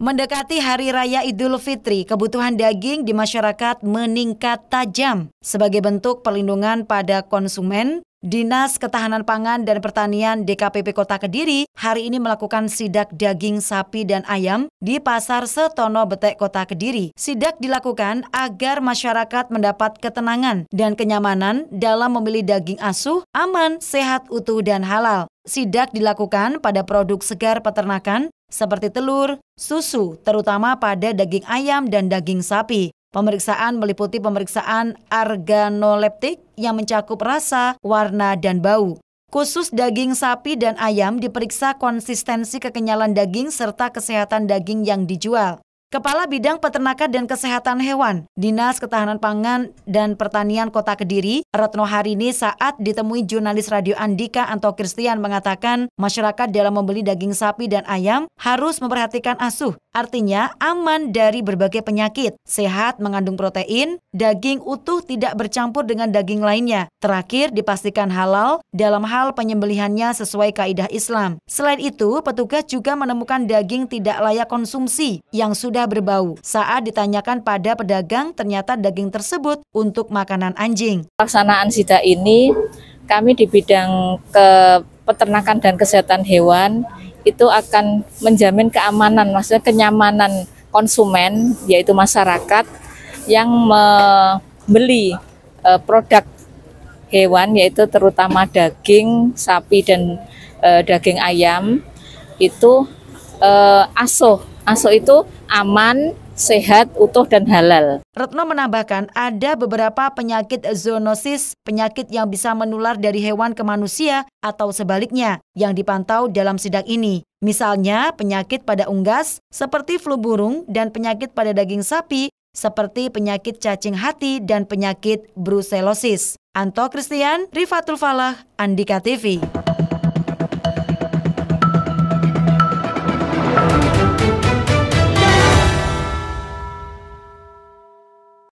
Mendekati Hari Raya Idul Fitri, kebutuhan daging di masyarakat meningkat tajam. Sebagai bentuk perlindungan pada konsumen, Dinas Ketahanan Pangan dan Pertanian DKPP Kota Kediri hari ini melakukan sidak daging sapi dan ayam di Pasar Setono Betek Kota Kediri. Sidak dilakukan agar masyarakat mendapat ketenangan dan kenyamanan dalam memilih daging asuh, aman, sehat, utuh, dan halal. Sidak dilakukan pada produk segar peternakan seperti telur, susu, terutama pada daging ayam dan daging sapi. Pemeriksaan meliputi pemeriksaan organoleptik yang mencakup rasa, warna, dan bau. Khusus daging sapi dan ayam diperiksa konsistensi kekenyalan daging serta kesehatan daging yang dijual. Kepala Bidang Peternakan dan Kesehatan Hewan, Dinas Ketahanan Pangan dan Pertanian Kota Kediri, Retno Harini saat ditemui jurnalis radio Andika Anto Kristian mengatakan masyarakat dalam membeli daging sapi dan ayam harus memperhatikan asuh, artinya aman dari berbagai penyakit, sehat mengandung protein, daging utuh tidak bercampur dengan daging lainnya, terakhir dipastikan halal dalam hal penyembelihannya sesuai kaidah Islam. Selain itu, petugas juga menemukan daging tidak layak konsumsi yang sudah berbau. Saat ditanyakan pada pedagang, ternyata daging tersebut untuk makanan anjing. Pelaksanaan sida ini kami di bidang ke peternakan dan kesehatan hewan itu akan menjamin keamanan, maksudnya kenyamanan konsumen yaitu masyarakat yang membeli eh, produk hewan yaitu terutama daging sapi dan eh, daging ayam itu e, asuh Aso itu aman, sehat, utuh, dan halal. Retno menambahkan, ada beberapa penyakit zoonosis, penyakit yang bisa menular dari hewan ke manusia atau sebaliknya, yang dipantau dalam sidak ini. Misalnya, penyakit pada unggas seperti flu burung dan penyakit pada daging sapi seperti penyakit cacing hati dan penyakit brucellosis. Anto Christian, Rifatul Falah, Andika TV.